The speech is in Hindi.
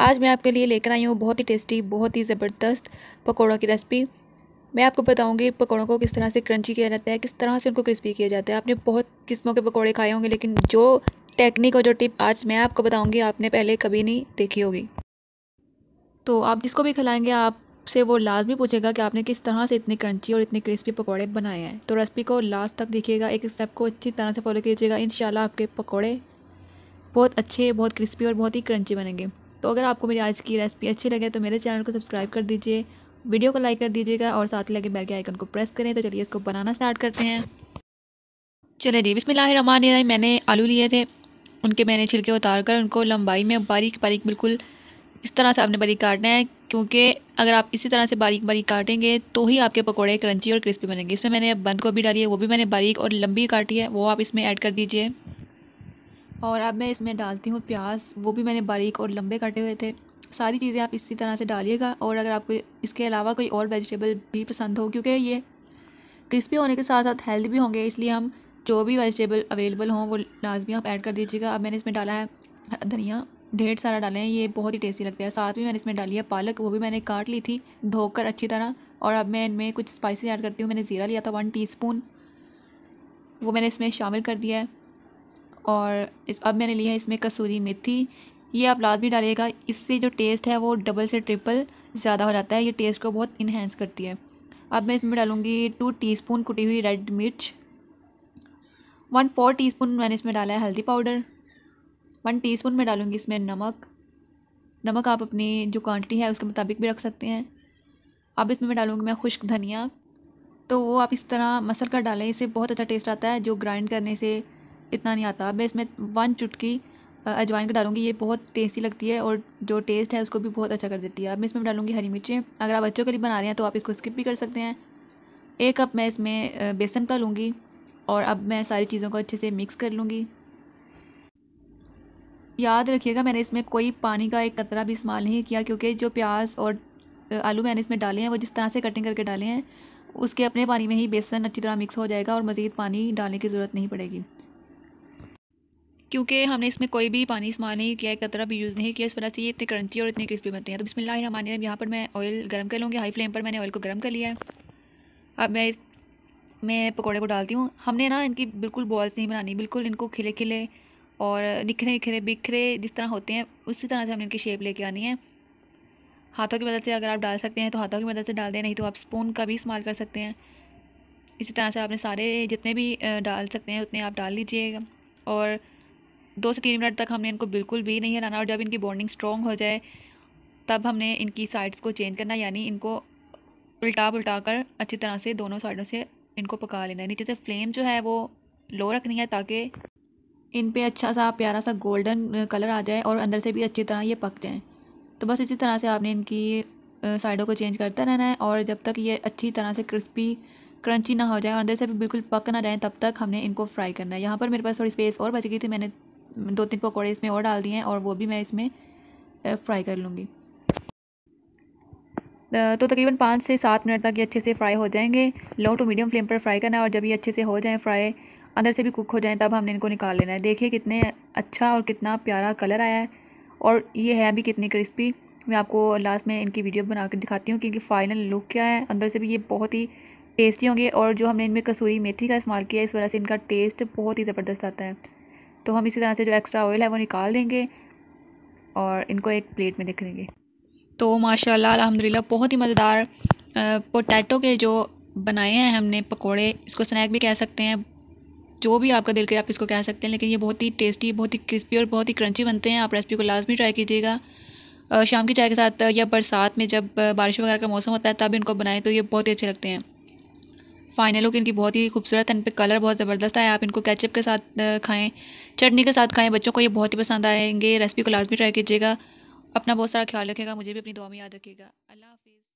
आज मैं आपके लिए लेकर आई हूँ बहुत ही टेस्टी बहुत ही ज़बरदस्त पकौड़ों की रेसिपी मैं आपको बताऊंगी पकौड़ों को किस तरह से क्रंची किया जाता है किस तरह से उनको क्रिस्पी किया जाता है आपने बहुत किस्मों के पकौड़े खाए होंगे लेकिन जो टेक्निक और जो टिप आज मैं आपको बताऊंगी आपने पहले कभी नहीं देखी होगी तो आप जिसको भी खिलाएंगे आपसे वो लाजमी पूछेगा कि आपने किस तरह से इतने क्रंची और इतने क्रिस्पी पकौड़े बनाए हैं तो रेसिपी को लास्ट तक देखिएगा एक स्टेप को अच्छी तरह से फॉलो कीजिएगा इन आपके पकौड़े बहुत अच्छे बहुत क्रिस्पी और बहुत ही क्रंची बनेंगे तो अगर आपको मेरी आज की रेसिपी अच्छी लगे तो मेरे चैनल को सब्सक्राइब कर दीजिए वीडियो को लाइक कर दीजिएगा और साथ ही लगे बेल के आइकन को प्रेस करें तो चलिए इसको बनाना स्टार्ट करते हैं चले जी बिसमिल्लाम मैंने आलू लिए थे उनके मैंने छिलके उतार कर उनको लंबाई में बारीक बारीक बिल्कुल इस तरह से आपने बारीक काटना है क्योंकि अगर आप इसी तरह से बारीक बारीक काटेंगे तो ही आपके पकौड़े क्रंची और क्रिस्पी बनेंगे इसमें मैंने बंद गोभी डाली है वो भी मैंने बारीक और लंबी काटी है वो आप इसमें ऐड कर दीजिए और अब मैं इसमें डालती हूँ प्याज वो भी मैंने बारीक और लंबे काटे हुए थे सारी चीज़ें आप इसी तरह से डालिएगा और अगर आपको इसके अलावा कोई और वेजिटेबल भी पसंद हो क्योंकि ये क्रिस्पी होने के साथ साथ हेल्दी भी होंगे इसलिए हम जो भी वेजिटेबल अवेलेबल हों वो लाजमी आप ऐड कर दीजिएगा अब मैंने इसमें डाला है धनिया ढेर सारा डाले हैं ये बहुत ही टेस्टी लगता है साथ में मैंने इसमें डाली है पालक वो भी मैंने काट ली थी धोकर अच्छी तरह और अब मैं इनमें कुछ स्पाइसी ऐड करती हूँ मैंने ज़ीरा लिया था वन टीस्पून वो मैंने इसमें शामिल कर दिया है और इस अब मैंने लिया है इसमें कसूरी मेथी ये आप लाजमी डालिएगा इससे जो टेस्ट है वो डबल से ट्रिपल ज़्यादा हो जाता है ये टेस्ट को बहुत इन्हेंस करती है अब मैं इसमें डालूँगी टू टी स्पून कुटी हुई रेड मिर्च वन फोर टी स्पून मैंने इसमें डाला है हल्दी पाउडर वन टी स्पून मैं डालूँगी इसमें नमक नमक आप अपनी जो क्वान्टिटी है उसके मुताबिक भी रख सकते हैं अब इसमें मैं डालूँगी मैं खुश्क धनिया तो वो आप इस तरह मसल कर डालें इससे बहुत अच्छा टेस्ट आता है जो ग्राइंड करने से इतना नहीं आता मैं इसमें वन चुटकी अजवाइन का डालूंगी ये बहुत टेस्टी लगती है और जो टेस्ट है उसको भी बहुत अच्छा कर देती है अब मैं इसमें डालूंगी हरी मिर्चें अगर आप बच्चों के लिए बना रहे हैं तो आप इसको स्किप भी कर सकते हैं एक कप मैं इसमें बेसन का लूँगी और अब मैं सारी चीज़ों को अच्छे से मिक्स कर लूँगी याद रखिएगा मैंने इसमें कोई पानी का एक कतरा भी इस्तेमाल नहीं किया क्योंकि जो प्याज और आलू मैंने इसमें डाले हैं वो जिस तरह से कटिंग करके डाले हैं उसके अपने पानी में ही बेसन अच्छी तरह मिक्स हो जाएगा और मज़ीद पानी डालने की ज़रूरत नहीं पड़ेगी क्योंकि हमने इसमें कोई भी पानी इस्तेमाल नहीं किया है कतरा भी यूज़ नहीं किया इस वजह से ये इतने क्रंची और इतने क्रिस्पी बनते हैं तो बिस्मिल्लाह रहमान रहीम यहाँ पर मैं ऑयल गर्म कर लूँगी हाई फ्लेम पर मैंने ऑयल को गर्म कर लिया है अब मैं इस मैं पकौड़े को डालती हूँ हमने ना इनकी बिल्कुल बॉल्स नहीं बनानी बिल्कुल इनको खिले खिले और निखरे निखरे बिखरे जिस तरह होते हैं उसी तरह से हमने इनकी शेप लेके आनी है हाथों की मदद से अगर आप डाल सकते हैं तो हाथों की मदद से डाल दें नहीं तो आप स्पून का भी इस्तेमाल कर सकते हैं इसी तरह से आपने सारे जितने भी डाल सकते हैं उतने आप डाल लीजिएगा और दो से तीन मिनट तक हमने इनको बिल्कुल भी नहीं हिलाना और जब इनकी बॉन्डिंग स्ट्रॉन्ग हो जाए तब हमने इनकी साइड्स को चेंज करना यानी इनको उल्टा पुलटा कर अच्छी तरह से दोनों साइडों से इनको पका लेना है नीचे से फ्लेम जो है वो लो रखनी है ताकि इन पर अच्छा सा प्यारा सा गोल्डन कलर आ जाए और अंदर से भी अच्छी तरह ये पक जाएँ तो बस इसी तरह से आपने इनकी साइडों को चेंज करता रहना है और जब तक ये अच्छी तरह से क्रिस्पी क्रंची ना हो जाए और अंदर से भी बिल्कुल पक ना जाए तब तक हमने इनको फ्राई करना है यहाँ पर मेरे पास थोड़ी स्पेस और बच गई थी मैंने दो तीन पकौड़े इसमें और डाल दिए हैं और वो भी मैं इसमें फ्राई कर लूँगी तो तकरीबन पाँच से सात मिनट तक ये अच्छे से फ्राई हो जाएंगे लो टू मीडियम फ्लेम पर फ्राई करना है और जब ये अच्छे से हो जाएँ फ्राई अंदर से भी कुक हो जाएँ तब हमने इनको निकाल लेना है देखिए कितने अच्छा और कितना प्यारा कलर आया है और ये है अभी कितनी क्रिस्पी मैं आपको लास्ट में इनकी वीडियो बना कर दिखाती हूँ कि फ़ाइनल लुक क्या है अंदर से भी ये बहुत ही टेस्टी होंगे और जो हमने इनमें कसूरी मेथी का इस्तेमाल किया है इस वजह से इनका टेस्ट बहुत ही ज़बरदस्त आता है तो हम इसी तरह से जो एक्स्ट्रा ऑयल है वो निकाल देंगे और इनको एक प्लेट में देख देंगे तो माशाल्लाह अल्हम्दुलिल्लाह बहुत ही मज़ेदार पोटैटो के जो बनाए हैं हमने पकोड़े इसको स्नैक भी कह सकते हैं जो भी आपका दिल करे आप इसको कह सकते हैं लेकिन ये बहुत ही टेस्टी बहुत ही क्रिस्पी और बहुत ही क्रंची बनते हैं आप रेसिपी को लाजमी ट्राई कीजिएगा शाम की चाय के साथ या बरसात में जब बारिश वगैरह का मौसम होता है तब इनको बनाएं तो ये बहुत ही अच्छे लगते हैं फाइनल लुक इनकी बहुत ही खूबसूरत है इन पर कलर बहुत ज़बरदस्त है आप इनको कैचअप के साथ खाएँ चटनी के साथ खाएँ बच्चों को ये बहुत ही पसंद आएंगे रेसिपी को लाजमी ट्राई कीजिएगा अपना बहुत सारा ख्याल रखेगा मुझे भी अपनी दुआ में याद रखिएगा अल्लाह हाफिज़